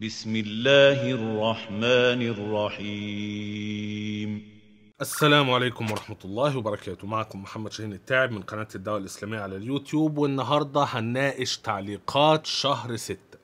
بسم الله الرحمن الرحيم السلام عليكم ورحمة الله وبركاته معكم محمد شاهين التعب من قناة الدولة الإسلامية على اليوتيوب والنهاردة هنناقش تعليقات شهر ستة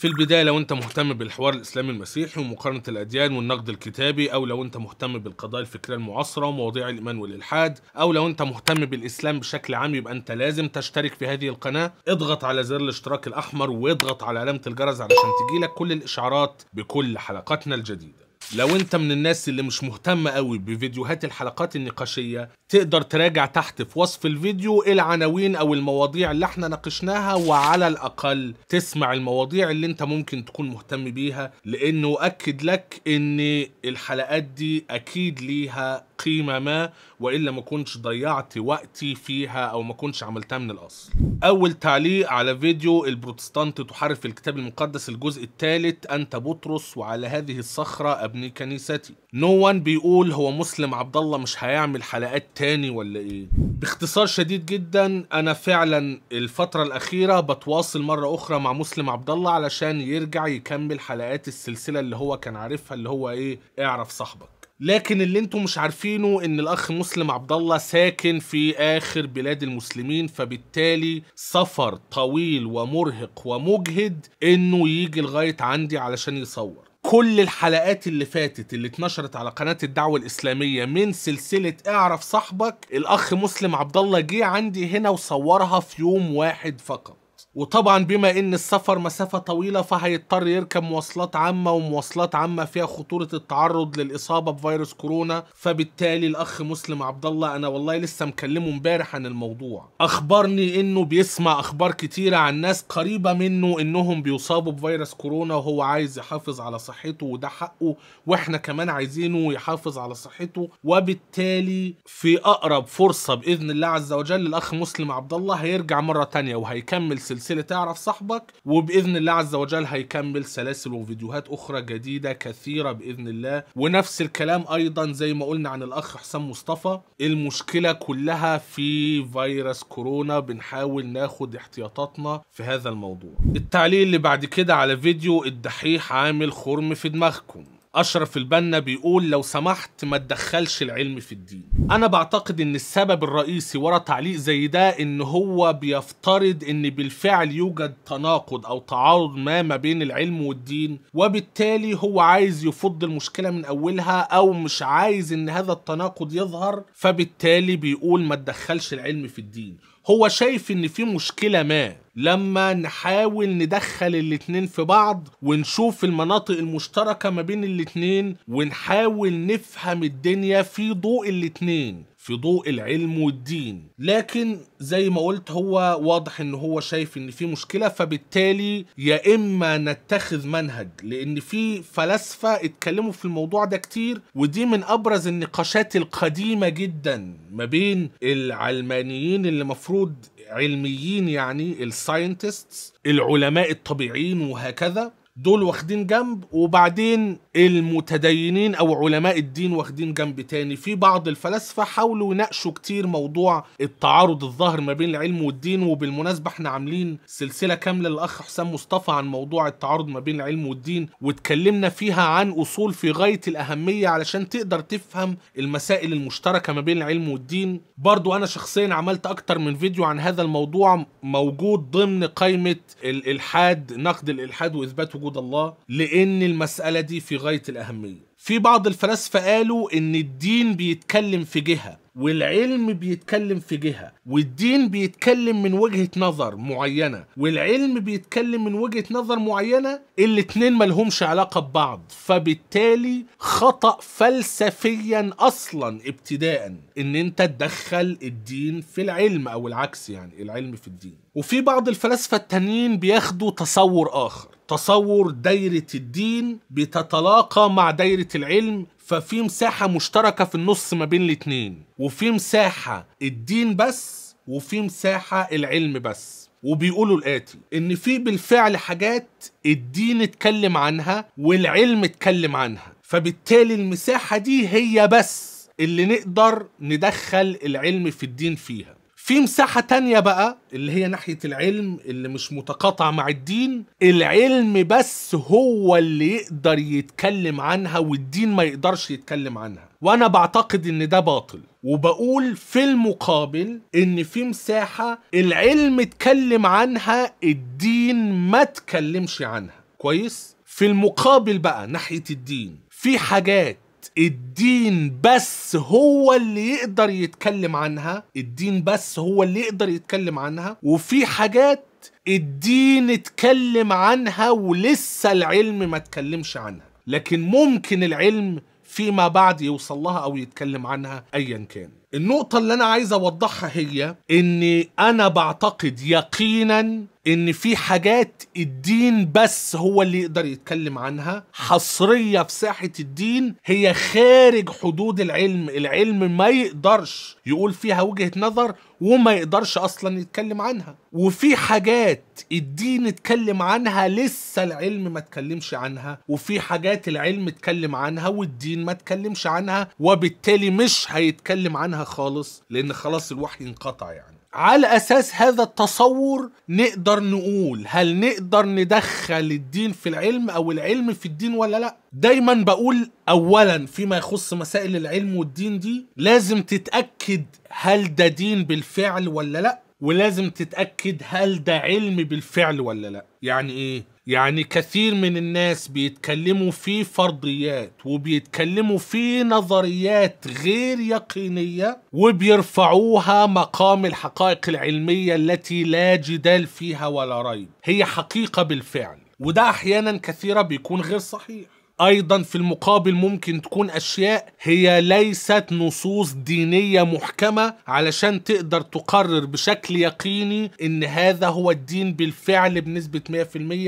في البداية لو أنت مهتم بالحوار الإسلامي المسيحي ومقارنة الأديان والنقد الكتابي أو لو أنت مهتم بالقضايا الفكرية المعاصرة ومواضيع الإيمان والإلحاد أو لو أنت مهتم بالإسلام بشكل عام يبقى أنت لازم تشترك في هذه القناة اضغط على زر الاشتراك الأحمر واضغط على علامة الجرس علشان تجيلك كل الإشعارات بكل حلقاتنا الجديدة لو انت من الناس اللي مش مهتمة قوي بفيديوهات الحلقات النقاشية تقدر تراجع تحت في وصف الفيديو العناوين او المواضيع اللي احنا ناقشناها وعلى الاقل تسمع المواضيع اللي انت ممكن تكون مهتم بيها لانه اؤكد لك ان الحلقات دي اكيد ليها قيمة ما والا ما كنتش ضيعت وقتي فيها او ما كنتش عملتها من الاصل اول تعليق على فيديو البروتستانت تحارب في الكتاب المقدس الجزء الثالث انت بطرس وعلى هذه الصخره ابني كنيستي نو no بيقول هو مسلم عبد الله مش هيعمل حلقات تاني ولا ايه باختصار شديد جدا انا فعلا الفتره الاخيره بتواصل مره اخرى مع مسلم عبد الله علشان يرجع يكمل حلقات السلسله اللي هو كان عارفها اللي هو ايه اعرف صاحبك لكن اللي انتم مش عارفينه ان الاخ مسلم عبد الله ساكن في اخر بلاد المسلمين فبالتالي سفر طويل ومرهق ومجهد انه يجي لغايه عندي علشان يصور كل الحلقات اللي فاتت اللي اتنشرت على قناه الدعوه الاسلاميه من سلسله اعرف صاحبك الاخ مسلم عبد الله جه عندي هنا وصورها في يوم واحد فقط وطبعا بما ان السفر مسافه طويله فهيضطر يركب مواصلات عامه ومواصلات عامه فيها خطوره التعرض للاصابه بفيروس كورونا فبالتالي الاخ مسلم عبد الله انا والله لسه مكلمه امبارح عن الموضوع اخبرني انه بيسمع اخبار كتيره عن ناس قريبه منه انهم بيصابوا بفيروس كورونا وهو عايز يحافظ على صحته وده حقه واحنا كمان عايزينه يحافظ على صحته وبالتالي في اقرب فرصه باذن الله عز وجل الاخ مسلم عبد الله هيرجع مره تانية وهيكمل سلسله سلسلة تعرف صاحبك وبإذن الله عز وجل هيكمل سلاسل وفيديوهات أخرى جديدة كثيرة بإذن الله ونفس الكلام أيضا زي ما قلنا عن الأخ حسام مصطفى المشكلة كلها في فيروس كورونا بنحاول ناخد احتياطاتنا في هذا الموضوع التعليق اللي بعد كده على فيديو الدحيح عامل خرم في دماغكم أشرف البنا بيقول لو سمحت ما تدخلش العلم في الدين أنا بعتقد إن السبب الرئيسي ورا تعليق زي ده إن هو بيفترض إن بالفعل يوجد تناقض أو تعارض ما ما بين العلم والدين وبالتالي هو عايز يفض المشكلة من أولها أو مش عايز إن هذا التناقض يظهر فبالتالي بيقول ما تدخلش العلم في الدين هو شايف إن في مشكلة ما لما نحاول ندخل الاتنين في بعض ونشوف المناطق المشتركة ما بين الاتنين ونحاول نفهم الدنيا في ضوء الاتنين في ضوء العلم والدين لكن زي ما قلت هو واضح ان هو شايف ان في مشكله فبالتالي يا اما نتخذ منهج لان في فلاسفه اتكلموا في الموضوع ده كتير ودي من ابرز النقاشات القديمه جدا ما بين العلمانيين اللي مفروض علميين يعني الساينتستس العلماء الطبيعيين وهكذا دول واخدين جنب وبعدين المتدينين او علماء الدين واخدين جنب تاني في بعض الفلاسفه حاولوا يناقشوا كتير موضوع التعارض الظاهر ما بين العلم والدين وبالمناسبه احنا عاملين سلسله كامله للاخ حسام مصطفى عن موضوع التعارض ما بين العلم والدين واتكلمنا فيها عن اصول في غايه الاهميه علشان تقدر تفهم المسائل المشتركه ما بين العلم والدين برضو انا شخصيا عملت اكتر من فيديو عن هذا الموضوع موجود ضمن قائمه الالحاد نقد الالحاد واثبات وجود الله لان المساله دي في غايه الاهميه في بعض الفلاسفه قالوا ان الدين بيتكلم في جهه والعلم بيتكلم في جهه والدين بيتكلم من وجهه نظر معينه والعلم بيتكلم من وجهه نظر معينه الاتنين ملهمش علاقه ببعض فبالتالي خطا فلسفيا اصلا ابتداء ان انت تدخل الدين في العلم او العكس يعني العلم في الدين وفي بعض الفلاسفه التانيين بياخدوا تصور اخر تصور دايره الدين بتتلاقى مع دايره العلم ففي مساحة مشتركة في النص ما بين الاتنين وفي مساحة الدين بس وفي مساحة العلم بس وبيقولوا الآتي إن في بالفعل حاجات الدين اتكلم عنها والعلم اتكلم عنها فبالتالي المساحة دي هي بس اللي نقدر ندخل العلم في الدين فيها في مساحة تانية بقى اللي هي ناحية العلم اللي مش متقاطعة مع الدين العلم بس هو اللي يقدر يتكلم عنها والدين ما يقدرش يتكلم عنها وانا بعتقد ان ده باطل وبقول في المقابل ان في مساحة العلم اتكلم عنها الدين ما اتكلمش عنها كويس في المقابل بقى ناحية الدين في حاجات الدين بس هو اللي يقدر يتكلم عنها الدين بس هو اللي يقدر يتكلم عنها وفي حاجات الدين اتكلم عنها ولسه العلم ما اتكلمش عنها لكن ممكن العلم فيما بعد يوصل لها او يتكلم عنها ايا كان النقطة اللي أنا عايز أوضحها هي إني أنا بعتقد يقينا ان في حاجات الدين بس هو اللي يقدر يتكلم عنها حصريه في ساحه الدين هي خارج حدود العلم العلم ما يقدرش يقول فيها وجهه نظر وما يقدرش اصلا يتكلم عنها وفي حاجات الدين اتكلم عنها لسه العلم ما اتكلمش عنها وفي حاجات العلم اتكلم عنها والدين ما اتكلمش عنها وبالتالي مش هيتكلم عنها خالص لان خلاص الوحي انقطع يعني على اساس هذا التصور نقدر نقول هل نقدر ندخل الدين في العلم او العلم في الدين ولا لا دايما بقول اولا فيما يخص مسائل العلم والدين دي لازم تتاكد هل ده دين بالفعل ولا لا ولازم تتاكد هل ده علم بالفعل ولا لا يعني ايه يعني كثير من الناس بيتكلموا في فرضيات وبيتكلموا في نظريات غير يقينية وبيرفعوها مقام الحقائق العلمية التي لا جدال فيها ولا ريب هي حقيقة بالفعل وده أحيانا كثيرة بيكون غير صحيح ايضا في المقابل ممكن تكون اشياء هي ليست نصوص دينيه محكمه علشان تقدر تقرر بشكل يقيني ان هذا هو الدين بالفعل بنسبه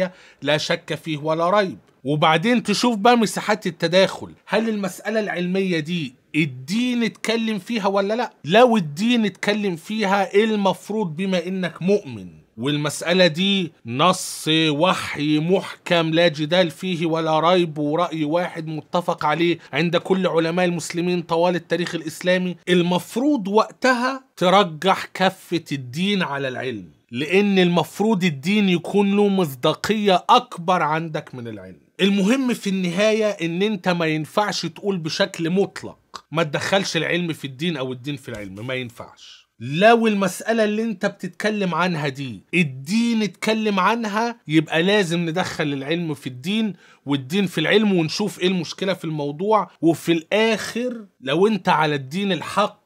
100% لا شك فيه ولا ريب وبعدين تشوف بقى مساحات التداخل هل المسألة العلمية دي الدين اتكلم فيها ولا لا لو الدين اتكلم فيها إيه المفروض بما انك مؤمن والمسألة دي نص وحي محكم لا جدال فيه ولا ريب ورأي واحد متفق عليه عند كل علماء المسلمين طوال التاريخ الإسلامي المفروض وقتها ترجح كفة الدين على العلم لأن المفروض الدين يكون له مصداقية أكبر عندك من العلم المهم في النهاية إن أنت ما ينفعش تقول بشكل مطلق ما تدخلش العلم في الدين أو الدين في العلم ما ينفعش لو المسألة اللي انت بتتكلم عنها دي الدين اتكلم عنها يبقى لازم ندخل العلم في الدين والدين في العلم ونشوف ايه المشكلة في الموضوع وفي الاخر لو انت على الدين الحق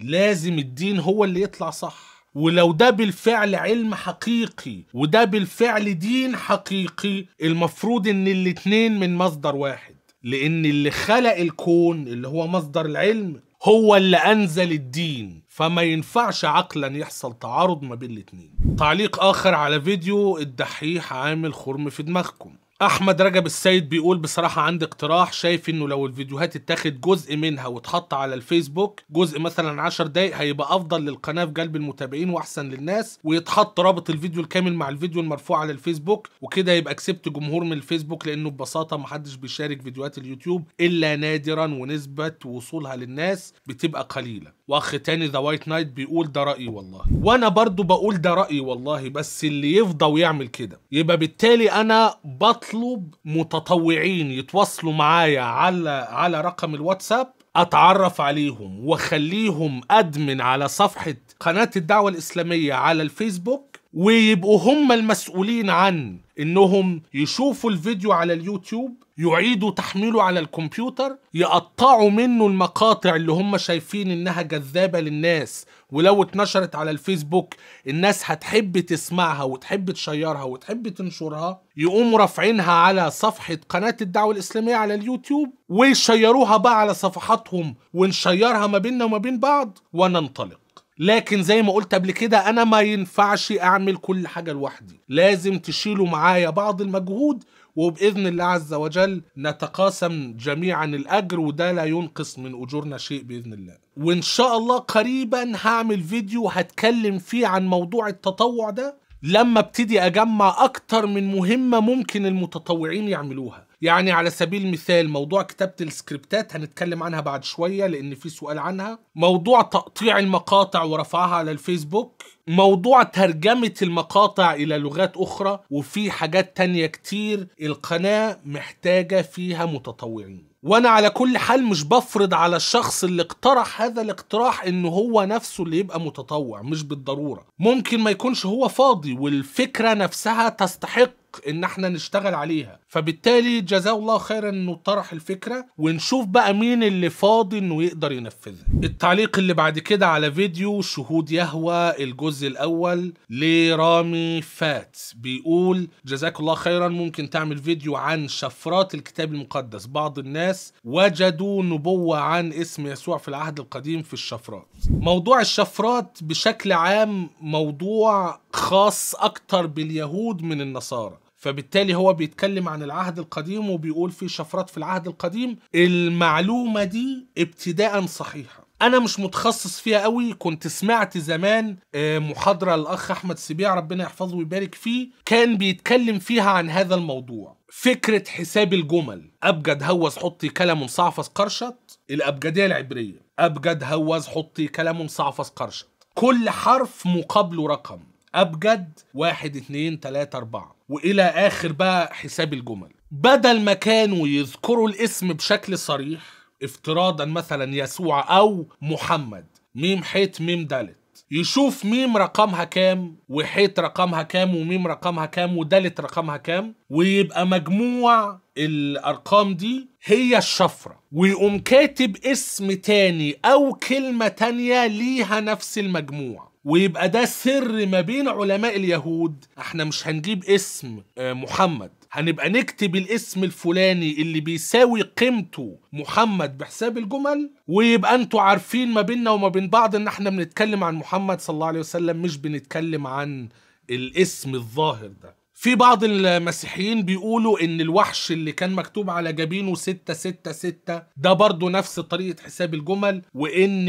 لازم الدين هو اللي يطلع صح ولو ده بالفعل علم حقيقي وده بالفعل دين حقيقي المفروض ان الاتنين من مصدر واحد لان اللي خلق الكون اللي هو مصدر العلم هو اللي انزل الدين فما ينفعش عقلا يحصل تعارض ما بين الاتنين تعليق اخر على فيديو الدحيح عامل خرم في دماغكم احمد رجب السيد بيقول بصراحه عندي اقتراح شايف انه لو الفيديوهات اتاخد جزء منها واتحط على الفيسبوك جزء مثلا 10 دقايق هيبقى افضل للقناه في جلب المتابعين واحسن للناس ويتحط رابط الفيديو الكامل مع الفيديو المرفوع على الفيسبوك وكده يبقى كسبت جمهور من الفيسبوك لانه ببساطه محدش بيشارك فيديوهات اليوتيوب الا نادرا ونسبه وصولها للناس بتبقى قليله واخ تاني ذا وايت نايت بيقول ده رايي والله وانا برضو بقول ده رايي والله بس اللي يفضى ويعمل كده يبقى بالتالي انا بطلب متطوعين يتواصلوا معايا على على رقم الواتساب اتعرف عليهم واخليهم ادمن على صفحه قناه الدعوه الاسلاميه على الفيسبوك ويبقوا هم المسؤولين عن انهم يشوفوا الفيديو على اليوتيوب يعيدوا تحميله على الكمبيوتر يقطعوا منه المقاطع اللي هم شايفين انها جذابه للناس ولو اتنشرت على الفيسبوك الناس هتحب تسمعها وتحب تشيرها وتحب تنشرها يقوموا رافعينها على صفحه قناه الدعوه الاسلاميه على اليوتيوب ويشيروها بقى على صفحاتهم ونشيرها ما بيننا وما بين بعض وننطلق لكن زي ما قلت قبل كده انا ما ينفعش اعمل كل حاجه لوحدي لازم تشيلوا معايا بعض المجهود وباذن الله عز وجل نتقاسم جميعا الاجر وده لا ينقص من اجورنا شيء باذن الله وان شاء الله قريبا هعمل فيديو هتكلم فيه عن موضوع التطوع ده لما ابتدي اجمع اكتر من مهمه ممكن المتطوعين يعملوها يعني على سبيل المثال موضوع كتابة السكريبتات هنتكلم عنها بعد شوية لأن في سؤال عنها موضوع تقطيع المقاطع ورفعها على الفيسبوك موضوع ترجمة المقاطع إلى لغات أخرى وفي حاجات تانية كتير القناة محتاجة فيها متطوعين وانا على كل حال مش بفرض على الشخص اللي اقترح هذا الاقتراح ان هو نفسه اللي يبقى متطوع مش بالضروره ممكن ما يكونش هو فاضي والفكره نفسها تستحق ان احنا نشتغل عليها فبالتالي جزاه الله خيرا انه طرح الفكره ونشوف بقى مين اللي فاضي انه يقدر ينفذها التعليق اللي بعد كده على فيديو شهود يهوى الجزء الاول لرامي فات بيقول جزاك الله خيرا ممكن تعمل فيديو عن شفرات الكتاب المقدس بعض الناس وجدوا نبوه عن اسم يسوع في العهد القديم في الشفرات موضوع الشفرات بشكل عام موضوع خاص اكتر باليهود من النصارى فبالتالي هو بيتكلم عن العهد القديم وبيقول في شفرات في العهد القديم المعلومة دي ابتداء صحيحة انا مش متخصص فيها قوي كنت سمعت زمان آه، محاضرة الاخ احمد سبيع ربنا يحفظه ويبارك فيه كان بيتكلم فيها عن هذا الموضوع فكرة حساب الجمل أبجد هوز حطي كلام صعفص قرشط الأبجدية العبرية أبجد هوز حطي كلام صعفص قرشط كل حرف مقابله رقم أبجد واحد اثنين ثلاثة أربعة وإلى آخر بقى حساب الجمل بدل ما كانوا يذكروا الاسم بشكل صريح افتراضا مثلا يسوع أو محمد ميم حيت ميم دالت يشوف ميم رقمها كام وحيت رقمها كام وميم رقمها كام ودالت رقمها كام ويبقى مجموع الارقام دي هي الشفرة ويقوم كاتب اسم تاني او كلمة تانية ليها نفس المجموع ويبقى ده سر ما بين علماء اليهود احنا مش هنجيب اسم آه، محمد هنبقى نكتب الاسم الفلاني اللي بيساوي قيمته محمد بحساب الجمل ويبقى انتوا عارفين ما بيننا وما بين بعض ان احنا بنتكلم عن محمد صلى الله عليه وسلم مش بنتكلم عن الاسم الظاهر ده في بعض المسيحيين بيقولوا ان الوحش اللي كان مكتوب على جبينه 666 ده برضه نفس طريقه حساب الجمل وان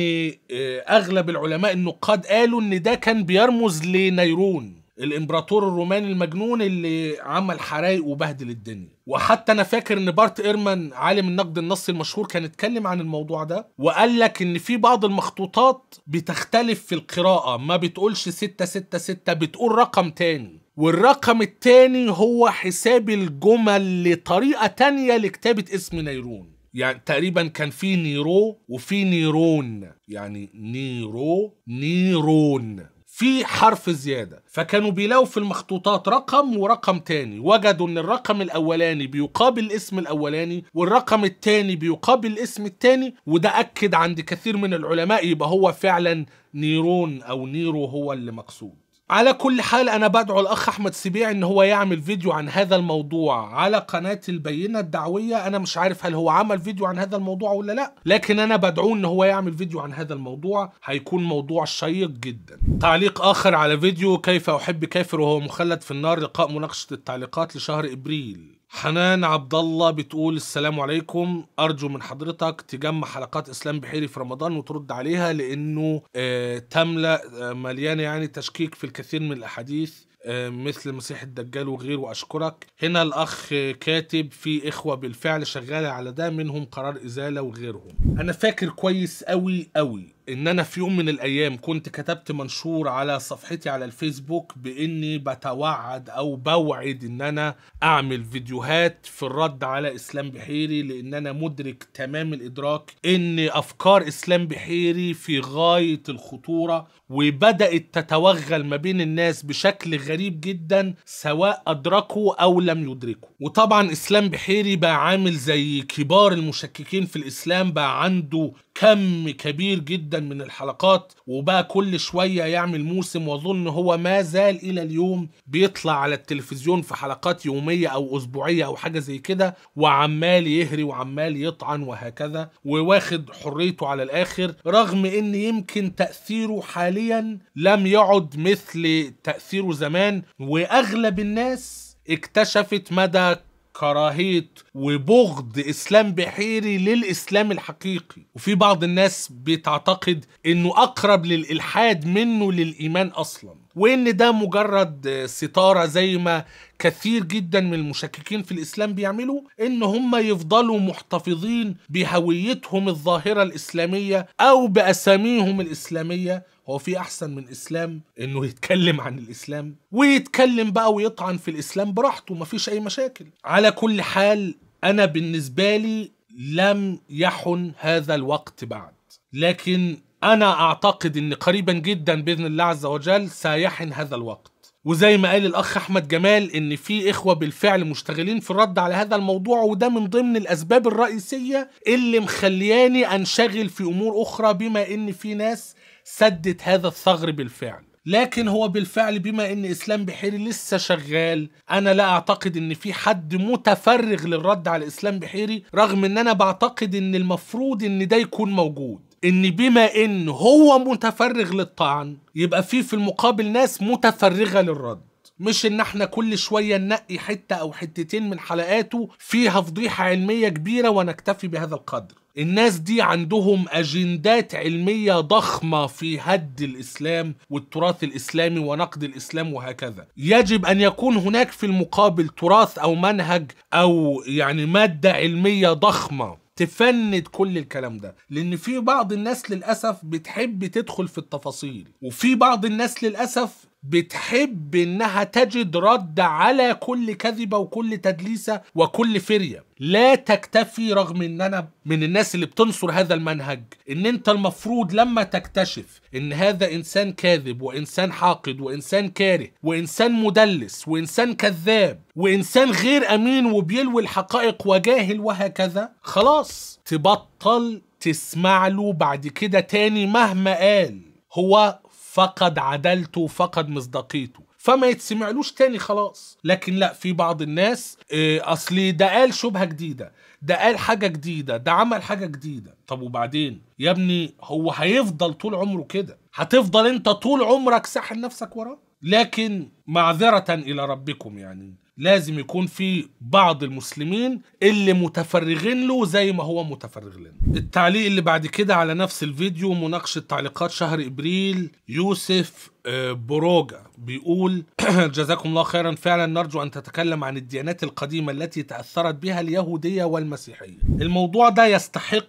آه، اغلب العلماء النقاد قالوا ان ده كان بيرمز لنيرون الامبراطور الروماني المجنون اللي عمل حرايق وبهدل الدنيا وحتى انا فاكر ان بارت ايرمان عالم النقد النصي المشهور كان اتكلم عن الموضوع ده وقال لك ان في بعض المخطوطات بتختلف في القراءه ما بتقولش 666 بتقول رقم تاني والرقم الثاني هو حساب الجمل لطريقة تانية لكتابة اسم نيرون يعني تقريبا كان في نيرو وفي نيرون يعني نيرو نيرون في حرف زيادة فكانوا بيلاقوا في المخطوطات رقم ورقم تاني وجدوا ان الرقم الاولاني بيقابل الاسم الاولاني والرقم التاني بيقابل الاسم التاني وده اكد عند كثير من العلماء يبقى هو فعلا نيرون او نيرو هو اللي مقصود على كل حال انا بدعو الاخ احمد سبيع ان هو يعمل فيديو عن هذا الموضوع على قناه البينه الدعويه انا مش عارف هل هو عمل فيديو عن هذا الموضوع ولا لا لكن انا بدعوه ان هو يعمل فيديو عن هذا الموضوع هيكون موضوع شيق جدا تعليق اخر على فيديو كيف احب كافر وهو مخلد في النار لقاء مناقشه التعليقات لشهر ابريل حنان عبد الله بتقول السلام عليكم ارجو من حضرتك تجمع حلقات اسلام بحيري في رمضان وترد عليها لانه آه، تملا آه، مليانه يعني تشكيك في الكثير من الاحاديث آه، مثل مسيح الدجال وغيره واشكرك هنا الاخ كاتب في اخوه بالفعل شغاله على ده منهم قرار ازاله وغيرهم انا فاكر كويس قوي قوي ان انا في يوم من الايام كنت كتبت منشور على صفحتي على الفيسبوك باني بتوعد او بوعد ان انا اعمل فيديوهات في الرد على اسلام بحيري لان انا مدرك تمام الادراك ان افكار اسلام بحيري في غايه الخطوره وبدات تتوغل ما بين الناس بشكل غريب جدا سواء ادركوا او لم يدركوا وطبعا اسلام بحيري بقى عامل زي كبار المشككين في الاسلام بقى عنده كم كبير جدا من الحلقات وبقى كل شويه يعمل موسم واظن هو ما زال الى اليوم بيطلع على التلفزيون في حلقات يوميه او اسبوعيه او حاجه زي كده وعمال يهري وعمال يطعن وهكذا وواخد حريته على الاخر رغم ان يمكن تاثيره حاليا لم يعد مثل تاثيره زمان واغلب الناس اكتشفت مدى كراهيه وبغض اسلام بحيري للاسلام الحقيقي وفي بعض الناس بتعتقد انه اقرب للالحاد منه للايمان اصلا وان ده مجرد ستاره زي ما كثير جدا من المشككين في الاسلام بيعملوا ان هم يفضلوا محتفظين بهويتهم الظاهره الاسلاميه او باساميهم الاسلاميه هو في احسن من اسلام انه يتكلم عن الاسلام ويتكلم بقى ويطعن في الاسلام براحته مفيش اي مشاكل على كل حال انا بالنسبه لي لم يحن هذا الوقت بعد لكن انا اعتقد ان قريبا جدا باذن الله عز وجل سيحن هذا الوقت وزي ما قال الاخ احمد جمال ان في اخوه بالفعل مشتغلين في الرد على هذا الموضوع وده من ضمن الاسباب الرئيسيه اللي مخلياني انشغل في امور اخرى بما ان في ناس سدت هذا الثغر بالفعل لكن هو بالفعل بما ان اسلام بحيري لسه شغال انا لا اعتقد ان في حد متفرغ للرد على اسلام بحيري رغم ان انا بعتقد ان المفروض ان ده يكون موجود ان بما ان هو متفرغ للطعن يبقى في في المقابل ناس متفرغه للرد مش ان احنا كل شوية ننقي حتة او حتتين من حلقاته فيها فضيحة علمية كبيرة ونكتفي بهذا القدر الناس دي عندهم اجندات علميه ضخمه في هد الاسلام والتراث الاسلامي ونقد الاسلام وهكذا يجب ان يكون هناك في المقابل تراث او منهج او يعني ماده علميه ضخمه تفند كل الكلام ده لان في بعض الناس للاسف بتحب تدخل في التفاصيل وفي بعض الناس للاسف بتحب انها تجد رد على كل كذبه وكل تدليسه وكل فريه لا تكتفي رغم ان انا من الناس اللي بتنصر هذا المنهج ان انت المفروض لما تكتشف ان هذا انسان كاذب وانسان حاقد وانسان كاره وانسان مدلس وانسان كذاب وانسان غير امين وبيلوي الحقائق وجاهل وهكذا خلاص تبطل تسمع له بعد كده تاني مهما قال هو فقد عدالته فقد مصداقيته فما يتسمعلوش تاني خلاص لكن لا في بعض الناس إيه اصل ده قال شبهه جديده ده قال حاجه جديده ده عمل حاجه جديده طب وبعدين يا ابني هو هيفضل طول عمره كده هتفضل انت طول عمرك ساحل نفسك وراه لكن معذره الى ربكم يعني لازم يكون في بعض المسلمين اللي متفرغين له زي ما هو متفرغ لنا التعليق اللي بعد كده على نفس الفيديو مناقشة تعليقات شهر إبريل يوسف آه، بروجا بيقول جزاكم الله خيرا فعلا نرجو أن تتكلم عن الديانات القديمة التي تأثرت بها اليهودية والمسيحية الموضوع ده يستحق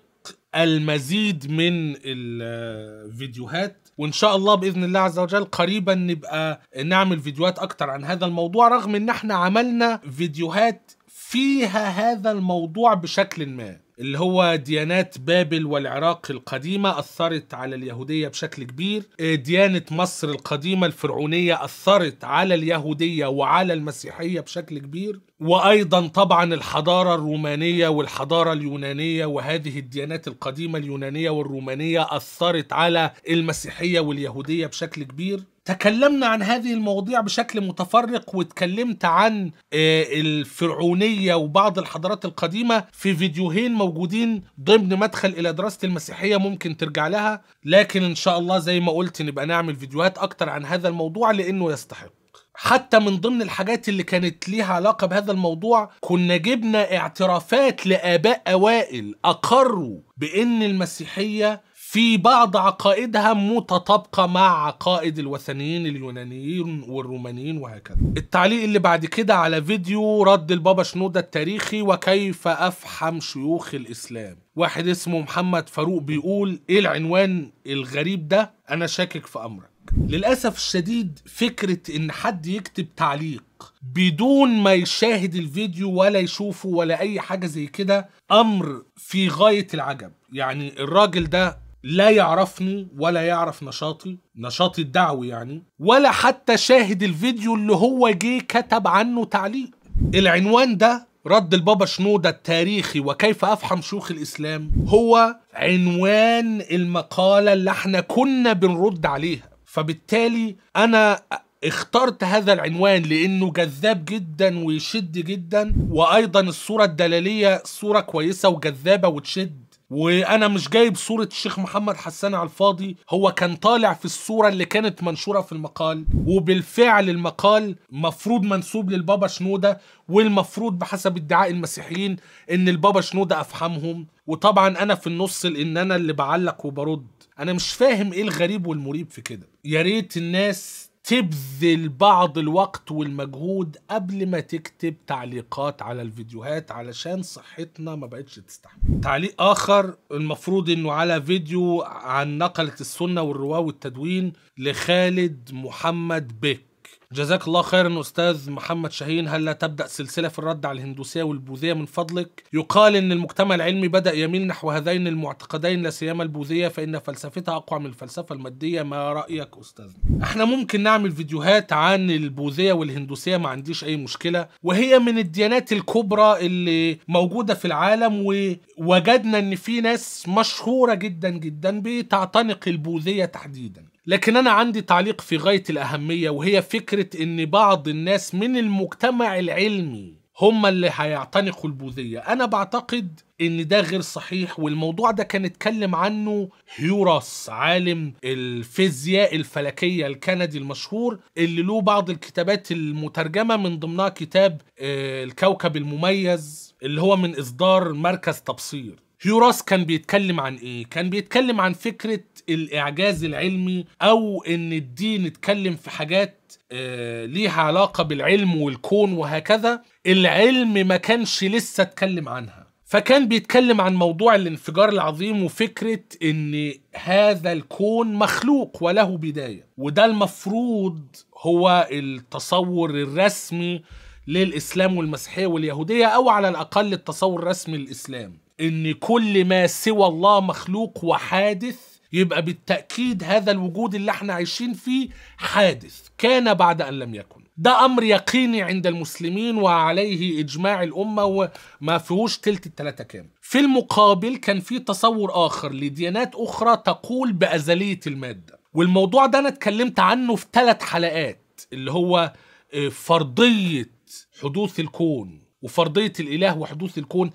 المزيد من الفيديوهات آه، وان شاء الله باذن الله عز وجل قريبا نبقى نعمل فيديوهات اكتر عن هذا الموضوع رغم ان احنا عملنا فيديوهات فيها هذا الموضوع بشكل ما اللي هو ديانات بابل والعراق القديمة أثرت على اليهودية بشكل كبير آه، ديانة مصر القديمة الفرعونية أثرت على اليهودية وعلى المسيحية بشكل كبير وأيضا طبعا الحضارة الرومانية والحضارة اليونانية وهذه الديانات القديمة اليونانية والرومانية أثرت على المسيحية واليهودية بشكل كبير تكلمنا عن هذه المواضيع بشكل متفرق واتكلمت عن آه، الفرعونية وبعض الحضارات القديمة في فيديوهين موجودين ضمن مدخل إلى دراسة المسيحية ممكن ترجع لها لكن إن شاء الله زي ما قلت نبقى نعمل فيديوهات أكتر عن هذا الموضوع لأنه يستحق حتى من ضمن الحاجات اللي كانت ليها علاقة بهذا الموضوع كنا جبنا اعترافات لآباء أوائل أقروا بأن المسيحية في بعض عقائدها متطابقة مع عقائد الوثنيين اليونانيين والرومانيين وهكذا التعليق اللي بعد كده على فيديو رد البابا شنودة التاريخي وكيف أفحم شيوخ الإسلام واحد اسمه محمد فاروق بيقول إيه العنوان الغريب ده أنا شاكك في أمرك للأسف الشديد فكرة إن حد يكتب تعليق بدون ما يشاهد الفيديو ولا يشوفه ولا أي حاجة زي كده أمر في غاية العجب يعني الراجل ده لا يعرفني ولا يعرف نشاطي نشاطي الدعوي يعني ولا حتى شاهد الفيديو اللي هو جه كتب عنه تعليق العنوان ده رد البابا شنودة التاريخي وكيف أفحم شيوخ الإسلام هو عنوان المقالة اللي احنا كنا بنرد عليها فبالتالي أنا اخترت هذا العنوان لانه جذاب جدا ويشد جدا وايضا الصوره الدلاليه صوره كويسه وجذابه وتشد وانا مش جايب صوره الشيخ محمد حسان على الفاضي هو كان طالع في الصوره اللي كانت منشوره في المقال وبالفعل المقال مفروض منسوب للبابا شنوده والمفروض بحسب ادعاء المسيحيين ان البابا شنوده افحمهم وطبعا انا في النص لان انا اللي بعلق وبرد انا مش فاهم ايه الغريب والمريب في كده يا ريت الناس تبذل بعض الوقت والمجهود قبل ما تكتب تعليقات على الفيديوهات علشان صحتنا ما بقتش تستحمل تعليق اخر المفروض انه على فيديو عن نقلة السنة والرواة والتدوين لخالد محمد بك جزاك الله خيرا استاذ محمد شاهين هل لا تبدا سلسله في الرد على الهندوسيه والبوذيه من فضلك يقال ان المجتمع العلمي بدا يميل نحو هذين المعتقدين لا سيما البوذيه فان فلسفتها اقوى من الفلسفه الماديه ما رايك استاذ احنا ممكن نعمل فيديوهات عن البوذيه والهندوسيه ما عنديش اي مشكله وهي من الديانات الكبرى اللي موجوده في العالم ووجدنا ان في ناس مشهوره جدا جدا بتعتنق البوذيه تحديدا لكن أنا عندي تعليق في غاية الأهمية وهي فكرة إن بعض الناس من المجتمع العلمي هم اللي هيعتنقوا البوذية أنا بعتقد إن ده غير صحيح والموضوع ده كان اتكلم عنه هيوراس عالم الفيزياء الفلكية الكندي المشهور اللي له بعض الكتابات المترجمة من ضمنها كتاب آه، الكوكب المميز اللي هو من إصدار مركز تبصير هيوراس كان بيتكلم عن إيه؟ كان بيتكلم عن فكرة الاعجاز العلمي او ان الدين اتكلم في حاجات آه، ليها علاقه بالعلم والكون وهكذا العلم ما كانش لسه اتكلم عنها فكان بيتكلم عن موضوع الانفجار العظيم وفكره ان هذا الكون مخلوق وله بدايه وده المفروض هو التصور الرسمي للاسلام والمسيحيه واليهوديه او على الاقل التصور الرسمي للاسلام ان كل ما سوى الله مخلوق وحادث يبقى بالتأكيد هذا الوجود اللي احنا عايشين فيه حادث كان بعد أن لم يكن ده أمر يقيني عند المسلمين وعليه إجماع الأمة وما فيهوش تلت التلاتة كام في المقابل كان في تصور آخر لديانات أخرى تقول بأزلية المادة والموضوع ده أنا اتكلمت عنه في ثلاث حلقات اللي هو آه، فرضية حدوث الكون وفرضية الإله وحدوث الكون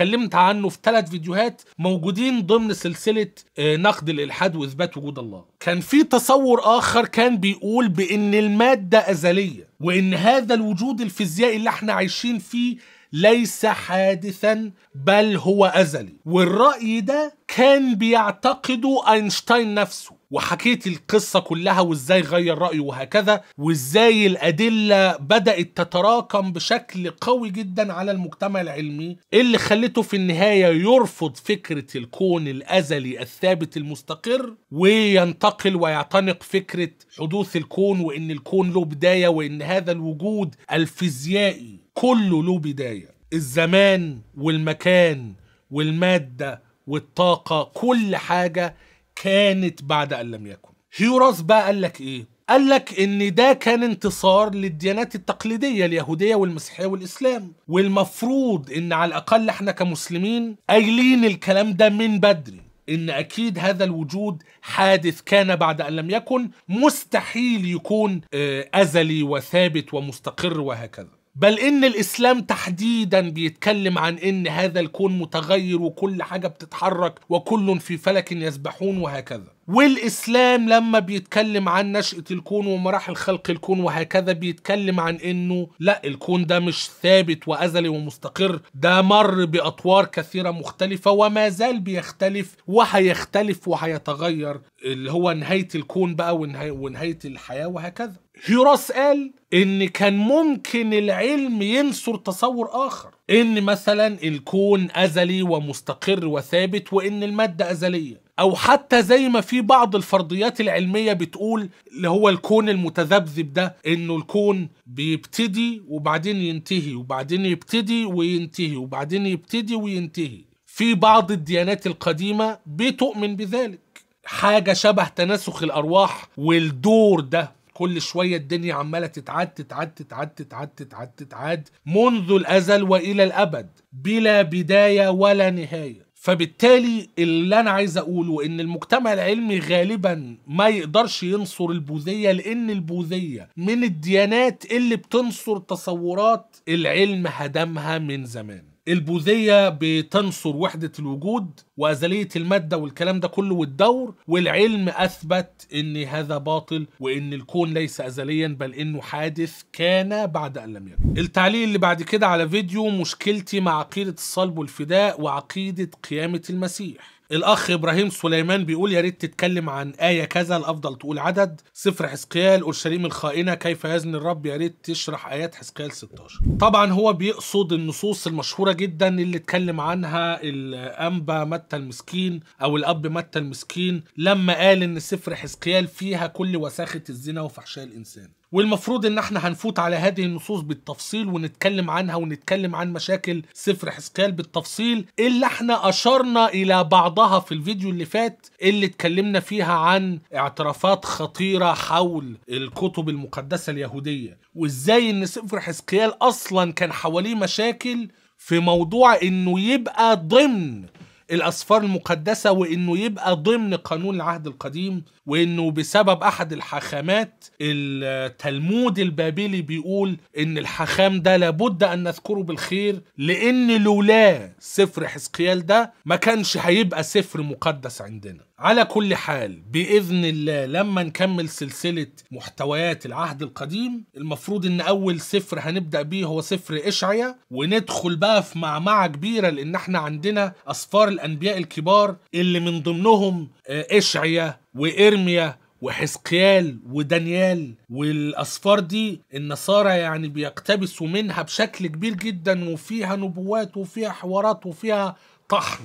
اتكلمت عنه في ثلاث فيديوهات موجودين ضمن سلسله آه، نقد الالحاد واثبات وجود الله كان في تصور اخر كان بيقول بان الماده ازليه وان هذا الوجود الفيزيائي اللي احنا عايشين فيه ليس حادثا بل هو أزلي والرأي ده كان بيعتقده أينشتاين نفسه وحكيت القصة كلها وازاي غير رأيه وهكذا وازاي الأدلة بدأت تتراكم بشكل قوي جدا على المجتمع العلمي اللي خلته في النهاية يرفض فكرة الكون الأزلي الثابت المستقر وينتقل ويعتنق فكرة حدوث الكون وإن الكون له بداية وإن هذا الوجود الفيزيائي كله له بداية الزمان والمكان والمادة والطاقة كل حاجة كانت بعد أن لم يكن هيوراس بقى قال لك إيه؟ قال لك إن ده كان انتصار للديانات التقليدية اليهودية والمسيحية والإسلام والمفروض إن على الأقل إحنا كمسلمين قايلين الكلام ده من بدري إن أكيد هذا الوجود حادث كان بعد أن لم يكن مستحيل يكون آه، أزلي وثابت ومستقر وهكذا بل ان الاسلام تحديدا بيتكلم عن ان هذا الكون متغير وكل حاجه بتتحرك وكل في فلك يسبحون وهكذا والاسلام لما بيتكلم عن نشأة الكون ومراحل خلق الكون وهكذا بيتكلم عن انه لا الكون ده مش ثابت وازلي ومستقر ده مر باطوار كثيرة مختلفة وما زال بيختلف وهيختلف وهيتغير اللي هو نهاية الكون بقى ونهاية الحياة وهكذا هيراس قال ان كان ممكن العلم ينصر تصور اخر ان مثلا الكون ازلي ومستقر وثابت وان الماده ازليه او حتى زي ما في بعض الفرضيات العلميه بتقول اللي هو الكون المتذبذب ده انه الكون بيبتدي وبعدين ينتهي وبعدين يبتدي وينتهي وبعدين يبتدي وينتهي في بعض الديانات القديمه بتؤمن بذلك حاجه شبه تناسخ الارواح والدور ده كل شوية الدنيا عمالة تتعاد تتعاد تتعاد تتعاد تتعاد تتعاد منذ الأزل وإلى الأبد بلا بداية ولا نهاية فبالتالي اللي أنا عايز أقوله إن المجتمع العلمي غالبا ما يقدرش ينصر البوذية لأن البوذية من الديانات اللي بتنصر تصورات العلم هدمها من زمان البوذيه بتنصر وحده الوجود وازليه الماده والكلام ده كله والدور والعلم اثبت ان هذا باطل وان الكون ليس ازليا بل انه حادث كان بعد ان لم يكن. التعليق اللي بعد كده على فيديو مشكلتي مع عقيده الصلب والفداء وعقيده قيامه المسيح. الاخ ابراهيم سليمان بيقول يا ريت تتكلم عن ايه كذا الافضل تقول عدد سفر حزقيال اورشليم الخائنه كيف يزن الرب يا ريت تشرح ايات حزقيال 16 طبعا هو بيقصد النصوص المشهوره جدا اللي اتكلم عنها الانبا متى المسكين او الاب متى المسكين لما قال ان سفر حزقيال فيها كل وساخه الزنا وفحشاء الانسان والمفروض ان احنا هنفوت على هذه النصوص بالتفصيل ونتكلم عنها ونتكلم عن مشاكل سفر حسكال بالتفصيل اللي احنا اشرنا الى بعضها في الفيديو اللي فات اللي اتكلمنا فيها عن اعترافات خطيرة حول الكتب المقدسة اليهودية وازاي ان سفر حسكال اصلا كان حواليه مشاكل في موضوع انه يبقى ضمن الأسفار المقدسة وإنه يبقى ضمن قانون العهد القديم وإنه بسبب أحد الحاخامات التلمود البابلي بيقول إن الحاخام ده لابد أن نذكره بالخير لأن لولاه سفر حزقيال ده ما كانش هيبقى سفر مقدس عندنا على كل حال باذن الله لما نكمل سلسله محتويات العهد القديم المفروض ان اول سفر هنبدا بيه هو سفر اشعيا وندخل بقى في معمعه كبيره لان احنا عندنا اسفار الانبياء الكبار اللي من ضمنهم آه، اشعيا وارميا وحسقيال ودانيال والاسفار دي النصارى يعني بيقتبسوا منها بشكل كبير جدا وفيها نبوات وفيها حوارات وفيها طحن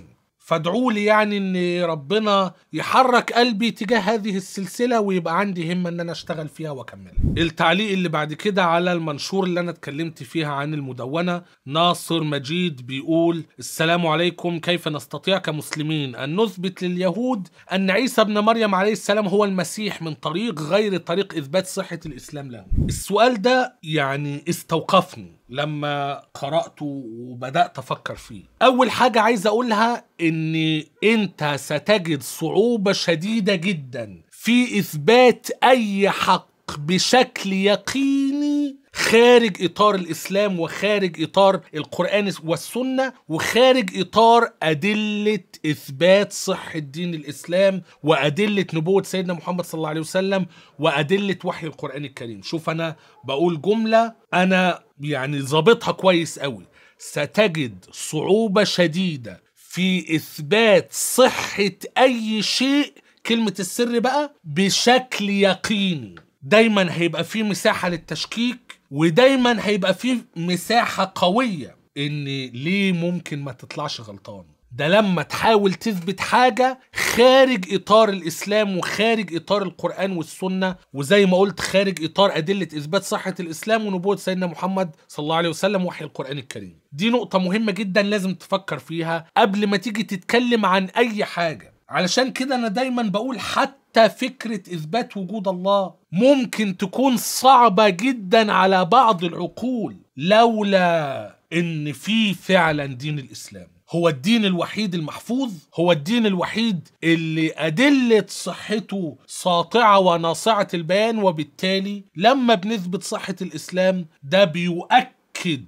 فادعوا لي يعني ان ربنا يحرك قلبي تجاه هذه السلسله ويبقى عندي همه ان انا اشتغل فيها واكملها. التعليق اللي بعد كده على المنشور اللي انا اتكلمت فيها عن المدونه ناصر مجيد بيقول السلام عليكم كيف نستطيع كمسلمين ان نثبت لليهود ان عيسى ابن مريم عليه السلام هو المسيح من طريق غير طريق اثبات صحه الاسلام له. السؤال ده يعني استوقفني لما قرأته وبدأت أفكر فيه أول حاجة عايز أقولها إن أنت ستجد صعوبة شديدة جدا في إثبات أي حق بشكل يقيني خارج اطار الاسلام وخارج اطار القران والسنه وخارج اطار ادله اثبات صحه دين الاسلام وادله نبوه سيدنا محمد صلى الله عليه وسلم وادله وحي القران الكريم شوف انا بقول جمله انا يعني ظابطها كويس قوي ستجد صعوبه شديده في اثبات صحه اي شيء كلمه السر بقى بشكل يقيني دايما هيبقى في مساحه للتشكيك ودايما هيبقى فيه مساحه قويه ان ليه ممكن ما تطلعش غلطان ده لما تحاول تثبت حاجة خارج إطار الإسلام وخارج إطار القرآن والسنة وزي ما قلت خارج إطار أدلة إثبات صحة الإسلام ونبوة سيدنا محمد صلى الله عليه وسلم وحي القرآن الكريم دي نقطة مهمة جدا لازم تفكر فيها قبل ما تيجي تتكلم عن أي حاجة علشان كده انا دايما بقول حتى فكره اثبات وجود الله ممكن تكون صعبه جدا على بعض العقول لولا ان في فعلا دين الاسلام هو الدين الوحيد المحفوظ هو الدين الوحيد اللي أدلة صحته ساطعة وناصعة البيان وبالتالي لما بنثبت صحة الإسلام ده بيؤكد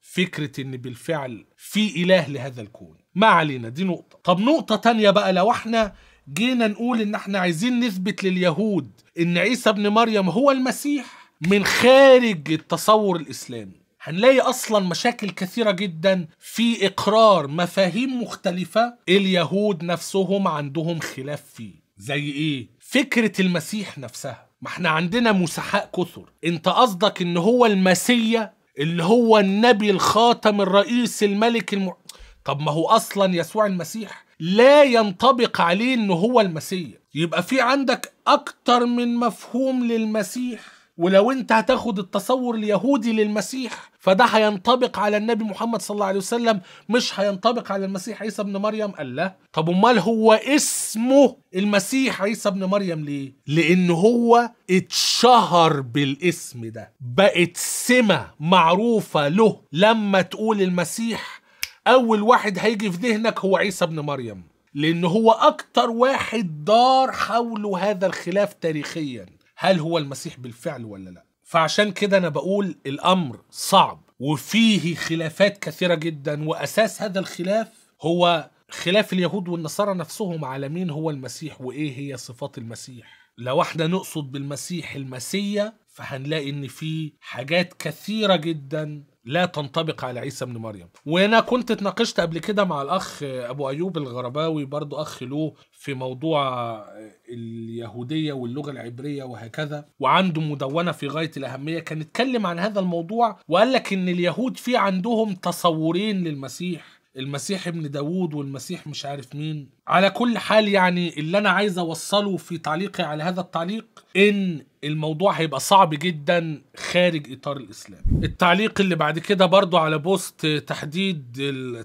فكرة إن بالفعل في إله لهذا الكون ما علينا دي نقطة طب نقطة تانية بقى لو احنا جينا نقول ان احنا عايزين نثبت لليهود ان عيسى ابن مريم هو المسيح من خارج التصور الاسلامي هنلاقي اصلا مشاكل كثيره جدا في اقرار مفاهيم مختلفه اليهود نفسهم عندهم خلاف فيه زي ايه فكره المسيح نفسها ما احنا عندنا مسحاء كثر انت قصدك ان هو المسيا اللي هو النبي الخاتم الرئيس الملك الم... طب ما هو اصلا يسوع المسيح لا ينطبق عليه ان هو المسيح يبقى في عندك اكتر من مفهوم للمسيح ولو انت هتاخد التصور اليهودي للمسيح فده هينطبق على النبي محمد صلى الله عليه وسلم مش هينطبق على المسيح عيسى ابن مريم قال لا طب امال هو اسمه المسيح عيسى ابن مريم ليه لان هو اتشهر بالاسم ده بقت سمة معروفة له لما تقول المسيح اول واحد هيجي في ذهنك هو عيسى ابن مريم لان هو اكتر واحد دار حوله هذا الخلاف تاريخيا هل هو المسيح بالفعل ولا لا فعشان كده انا بقول الامر صعب وفيه خلافات كثيره جدا واساس هذا الخلاف هو خلاف اليهود والنصارى نفسهم على مين هو المسيح وايه هي صفات المسيح لو احنا نقصد بالمسيح المسيا فهنلاقي ان في حاجات كثيره جدا لا تنطبق على عيسى ابن مريم وانا كنت اتناقشت قبل كده مع الاخ ابو ايوب الغرباوي برضو اخ له في موضوع اليهوديه واللغه العبريه وهكذا وعنده مدونه في غايه الاهميه كان اتكلم عن هذا الموضوع وقال لك ان اليهود في عندهم تصورين للمسيح المسيح ابن داوود والمسيح مش عارف مين على كل حال يعني اللي انا عايز اوصله في تعليقي على هذا التعليق ان الموضوع هيبقى صعب جدا خارج اطار الاسلام التعليق اللي بعد كده برضو على بوست تحديد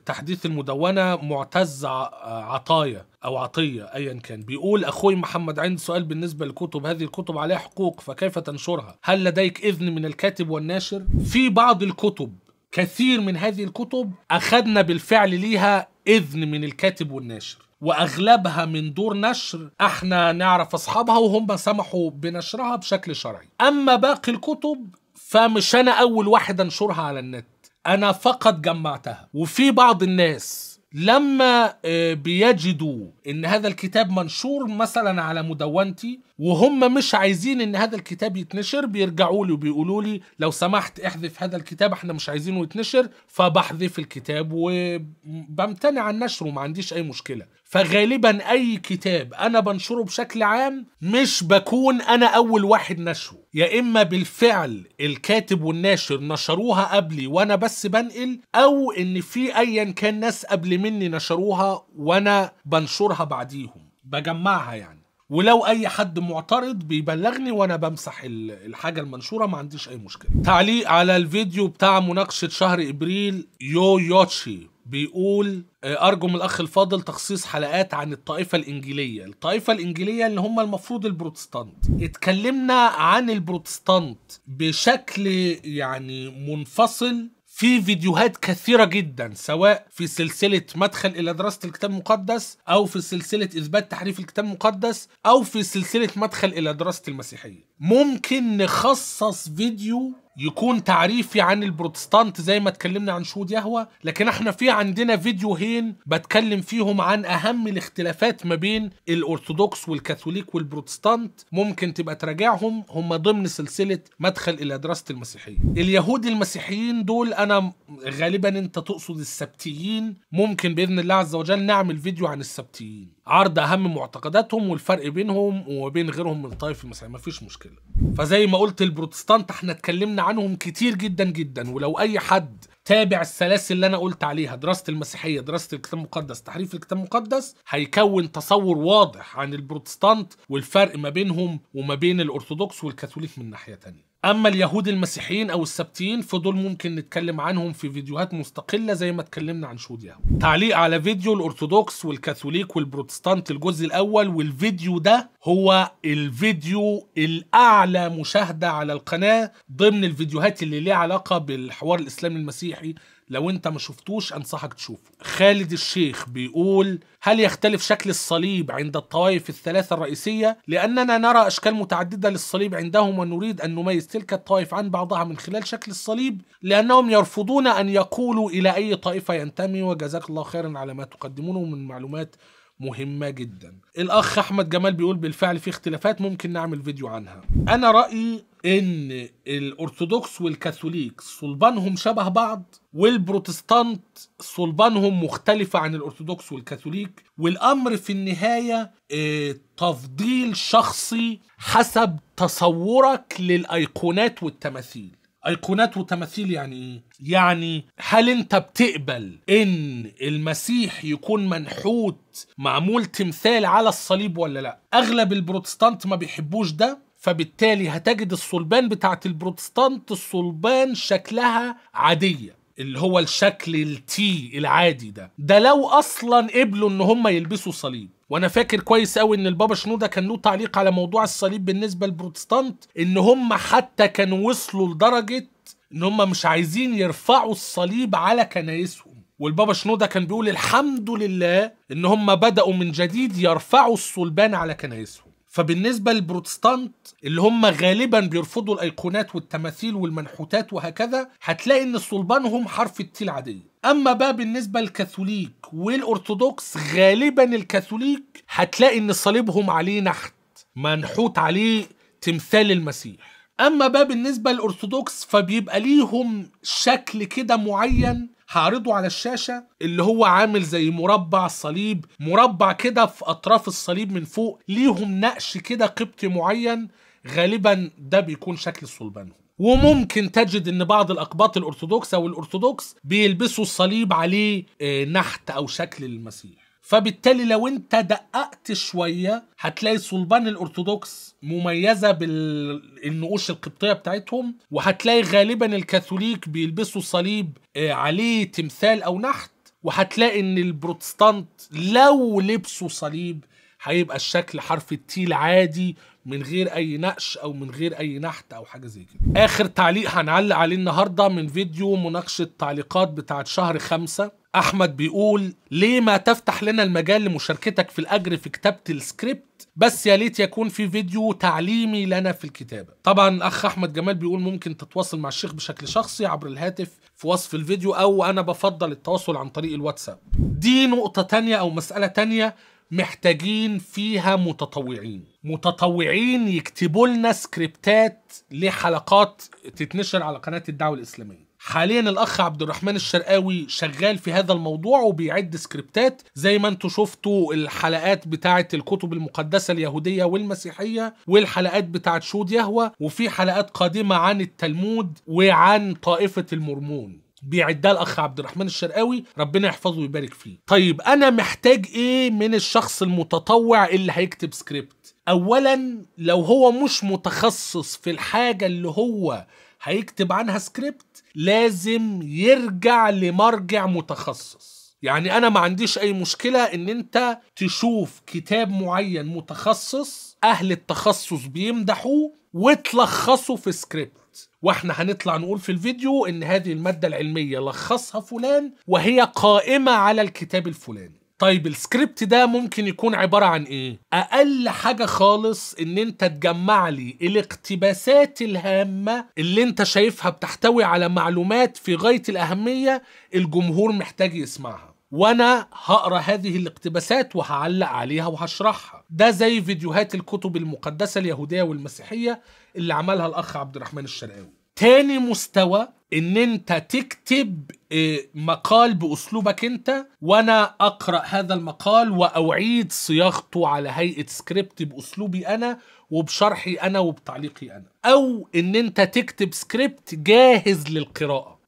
تحديث المدونه معتز عطايا او عطيه ايا كان بيقول اخوي محمد عندي سؤال بالنسبه للكتب هذه الكتب عليها حقوق فكيف تنشرها هل لديك اذن من الكاتب والناشر في بعض الكتب كثير من هذه الكتب أخذنا بالفعل ليها إذن من الكاتب والناشر واغلبها من دور نشر احنا نعرف اصحابها وهم سمحوا بنشرها بشكل شرعي اما باقي الكتب فمش انا اول واحد انشرها على النت انا فقط جمعتها وفي بعض الناس لما آه، بيجدوا ان هذا الكتاب منشور مثلا على مدونتي وهم مش عايزين ان هذا الكتاب يتنشر بيرجعوا لي وبيقولوا لي لو سمحت احذف هذا الكتاب احنا مش عايزينه يتنشر فبحذف الكتاب وبمتنع عن نشره ما عنديش اي مشكله فغالبا اي كتاب انا بنشره بشكل عام مش بكون انا اول واحد نشره يا اما بالفعل الكاتب والناشر نشروها قبلي وانا بس بنقل او ان في ايا كان ناس قبل مني نشروها وانا بنشرها بعديهم بجمعها يعني ولو اي حد معترض بيبلغني وانا بمسح الحاجه المنشوره ما عنديش اي مشكله تعليق على الفيديو بتاع مناقشه شهر ابريل يو يوتشي بيقول آه، ارجو من الاخ الفاضل تخصيص حلقات عن الطائفه الانجيليه الطائفه الانجيليه اللي هم المفروض البروتستانت اتكلمنا عن البروتستانت بشكل يعني منفصل في فيديوهات كثيرة جدا سواء في سلسلة مدخل إلى دراسة الكتاب المقدس أو في سلسلة إثبات تحريف الكتاب المقدس أو في سلسلة مدخل إلى دراسة المسيحية ممكن نخصص فيديو يكون تعريفي عن البروتستانت زي ما اتكلمنا عن شهود يهوى لكن احنا في عندنا فيديوهين بتكلم فيهم عن اهم الاختلافات ما بين الارثوذكس والكاثوليك والبروتستانت ممكن تبقى تراجعهم هم ضمن سلسله مدخل الى دراسه المسيحيه اليهود المسيحيين دول انا غالبا انت تقصد السبتيين ممكن باذن الله عز وجل نعمل فيديو عن السبتيين عرض اهم معتقداتهم والفرق بينهم وبين غيرهم من طائف المسيحيه مفيش مشكله فزي ما قلت البروتستانت احنا اتكلمنا عنهم كتير جدا جدا ولو اي حد تابع السلاسل اللي انا قلت عليها دراسه المسيحيه دراسه الكتاب المقدس تحريف الكتاب المقدس هيكون تصور واضح عن البروتستانت والفرق ما بينهم وما بين الارثوذكس والكاثوليك من ناحيه تانية اما اليهود المسيحيين او السبتيين فدول ممكن نتكلم عنهم في فيديوهات مستقله زي ما اتكلمنا عن شهود يهود تعليق على فيديو الارثوذكس والكاثوليك والبروتستانت الجزء الاول والفيديو ده هو الفيديو الاعلى مشاهده على القناه ضمن الفيديوهات اللي ليها علاقه بالحوار الاسلامي المسيحي لو انت ما شفتوش انصحك تشوفه خالد الشيخ بيقول هل يختلف شكل الصليب عند الطوائف الثلاثة الرئيسية لأننا نرى أشكال متعددة للصليب عندهم ونريد أن نميز تلك الطوائف عن بعضها من خلال شكل الصليب لأنهم يرفضون أن يقولوا إلى أي طائفة ينتمي وجزاك الله خيرا على ما تقدمونه من معلومات مهمة جدا الأخ أحمد جمال بيقول بالفعل في اختلافات ممكن نعمل فيديو عنها أنا رأيي إن الأرثوذكس والكاثوليك صلبانهم شبه بعض والبروتستانت صلبانهم مختلفة عن الأرثوذكس والكاثوليك والأمر في النهاية آه، تفضيل شخصي حسب تصورك للأيقونات والتماثيل ايقونات وتماثيل يعني ايه يعني هل انت بتقبل ان المسيح يكون منحوت معمول تمثال على الصليب ولا لا اغلب البروتستانت ما بيحبوش ده فبالتالي هتجد الصلبان بتاعت البروتستانت الصلبان شكلها عادية اللي هو الشكل التي العادي ده ده لو اصلا قبلوا ان هم يلبسوا صليب وانا فاكر كويس قوي ان البابا شنوده كان له تعليق على موضوع الصليب بالنسبه للبروتستانت ان هم حتى كانوا وصلوا لدرجه ان هم مش عايزين يرفعوا الصليب على كنايسهم والبابا شنوده كان بيقول الحمد لله ان هم بداوا من جديد يرفعوا الصلبان على كنايسهم فبالنسبه للبروتستانت اللي هم غالبا بيرفضوا الايقونات والتماثيل والمنحوتات وهكذا هتلاقي ان صلبانهم حرف التي العاديه اما بقى بالنسبه للكاثوليك والارثوذكس غالبا الكاثوليك هتلاقي ان صليبهم عليه نحت منحوت عليه تمثال المسيح اما بقى بالنسبه للارثوذكس فبيبقى ليهم شكل كده معين هعرضه على الشاشه اللي هو عامل زي مربع صليب مربع كده في اطراف الصليب من فوق ليهم نقش كده قبطي معين غالبا ده بيكون شكل صلبانهم وممكن تجد ان بعض الاقباط الارثوذكس او الارثوذكس بيلبسوا الصليب عليه آه، نحت او شكل المسيح فبالتالي لو انت دققت شويه هتلاقي صلبان الارثوذكس مميزه بالنقوش القبطيه بتاعتهم وهتلاقي غالبا الكاثوليك بيلبسوا صليب آه، عليه تمثال او نحت وهتلاقي ان البروتستانت لو لبسوا صليب هيبقى الشكل حرف التي العادي من غير اي نقش او من غير اي نحت او حاجه زي كده اخر تعليق هنعلق عليه النهارده من فيديو مناقشه تعليقات بتاعه شهر خمسة احمد بيقول ليه ما تفتح لنا المجال لمشاركتك في الاجر في كتابه السكريبت بس يا ليت يكون في فيديو تعليمي لنا في الكتابه طبعا اخ احمد جمال بيقول ممكن تتواصل مع الشيخ بشكل شخصي عبر الهاتف في وصف الفيديو او انا بفضل التواصل عن طريق الواتساب دي نقطه تانية او مساله تانية محتاجين فيها متطوعين متطوعين يكتبوا لنا سكريبتات لحلقات تتنشر على قناة الدعوة الإسلامية حاليا الاخ عبد الرحمن الشرقاوي شغال في هذا الموضوع وبيعد سكريبتات زي ما انتم شفتوا الحلقات بتاعه الكتب المقدسه اليهوديه والمسيحيه والحلقات بتاعه شود يهوه وفي حلقات قادمه عن التلمود وعن طائفه المرمون بيعدها الاخ عبد الرحمن الشرقاوي ربنا يحفظه ويبارك فيه طيب انا محتاج ايه من الشخص المتطوع اللي هيكتب سكريبت اولا لو هو مش متخصص في الحاجه اللي هو هيكتب عنها سكريبت لازم يرجع لمرجع متخصص يعني انا ما عنديش اي مشكله ان انت تشوف كتاب معين متخصص اهل التخصص بيمدحوه وتلخصه في سكريبت واحنا هنطلع نقول في الفيديو ان هذه المادة العلمية لخصها فلان وهي قائمة على الكتاب الفلاني طيب السكريبت ده ممكن يكون عبارة عن ايه؟ اقل حاجة خالص ان انت تجمع لي الاقتباسات الهامة اللي انت شايفها بتحتوي على معلومات في غاية الاهمية الجمهور محتاج يسمعها وانا هقرا هذه الاقتباسات وهعلق عليها وهشرحها ده زي فيديوهات الكتب المقدسة اليهودية والمسيحية اللي عملها الاخ عبد الرحمن الشرقاوي تاني مستوى ان انت تكتب آه، مقال باسلوبك انت وانا اقرا هذا المقال واعيد صياغته على هيئه سكريبت باسلوبي انا وبشرحي انا وبتعليقي انا او ان انت تكتب سكريبت جاهز للقراءه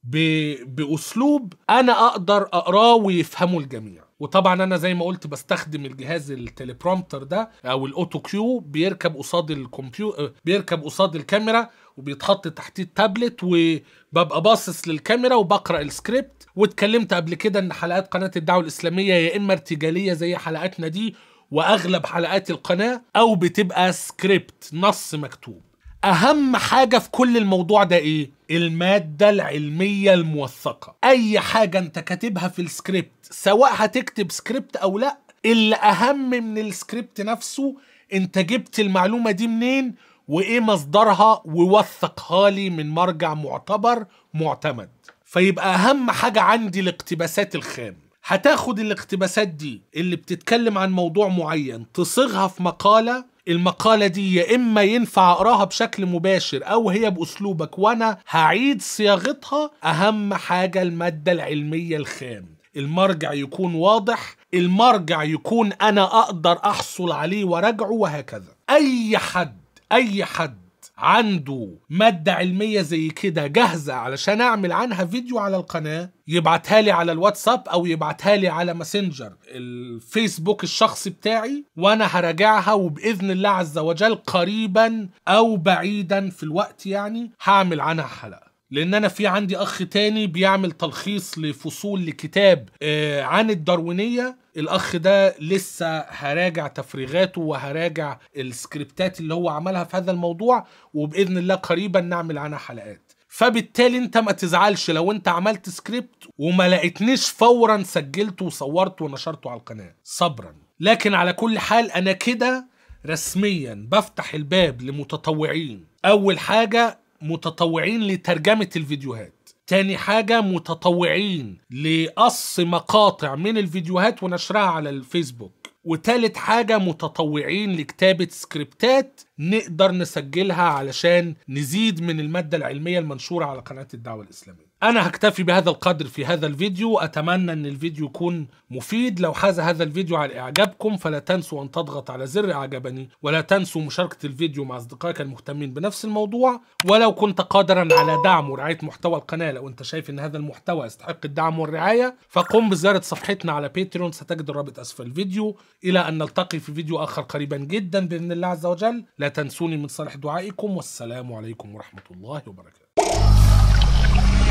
باسلوب انا اقدر اقراه ويفهمه الجميع وطبعا انا زي ما قلت بستخدم الجهاز التليبرومتر ده او الاوتو كيو بيركب قصاد الكمبيوتر بيركب قصاد الكاميرا وبيتحط تحتيه التابلت وببقى باصص للكاميرا وبقرا السكريبت واتكلمت قبل كده ان حلقات قناه الدعوه الاسلاميه يا اما ارتجاليه زي حلقاتنا دي واغلب حلقات القناه او بتبقى سكريبت نص مكتوب اهم حاجه في كل الموضوع ده ايه المادة العلمية الموثقة أي حاجة أنت كاتبها في السكريبت سواء هتكتب سكريبت أو لأ اللي أهم من السكريبت نفسه أنت جبت المعلومة دي منين وإيه مصدرها ووثقها لي من مرجع معتبر معتمد فيبقى أهم حاجة عندي الاقتباسات الخام هتاخد الاقتباسات دي اللي بتتكلم عن موضوع معين تصيغها في مقالة المقالة دي يا إما ينفع أقراها بشكل مباشر أو هي بأسلوبك وأنا هعيد صياغتها أهم حاجة المادة العلمية الخام المرجع يكون واضح المرجع يكون أنا أقدر أحصل عليه وراجعه وهكذا أي حد أي حد عنده مادة علمية زي كده جاهزة علشان أعمل عنها فيديو على القناة يبعتها لي على الواتساب أو يبعتها لي على ماسنجر الفيسبوك الشخصي بتاعي وأنا هراجعها وبإذن الله عز وجل قريبا أو بعيدا في الوقت يعني هعمل عنها حلقة لان انا في عندي اخ تاني بيعمل تلخيص لفصول لكتاب آه، عن الداروينيه الاخ ده لسه هراجع تفريغاته وهراجع السكريبتات اللي هو عملها في هذا الموضوع وباذن الله قريبا نعمل عنها حلقات فبالتالي انت ما تزعلش لو انت عملت سكريبت وما لقيتنيش فورا سجلته وصورته ونشرته على القناه صبرا لكن على كل حال انا كده رسميا بفتح الباب لمتطوعين اول حاجه متطوعين لترجمة الفيديوهات تاني حاجة متطوعين لقص مقاطع من الفيديوهات ونشرها على الفيسبوك وتالت حاجة متطوعين لكتابة سكريبتات نقدر نسجلها علشان نزيد من المادة العلمية المنشورة على قناة الدعوة الإسلامية أنا هكتفي بهذا القدر في هذا الفيديو أتمنى أن الفيديو يكون مفيد لو حاز هذا الفيديو على إعجابكم فلا تنسوا أن تضغط على زر إعجبني ولا تنسوا مشاركة الفيديو مع أصدقائك المهتمين بنفس الموضوع ولو كنت قادرا على دعم ورعاية محتوى القناة لو أنت شايف أن هذا المحتوى يستحق الدعم والرعاية فقم بزيارة صفحتنا على باتريون ستجد الرابط أسفل الفيديو إلى أن نلتقي في فيديو آخر قريبا جدا بإذن الله عز وجل لا تنسوني من صالح دعائكم والسلام عليكم ورحمة الله وبركاته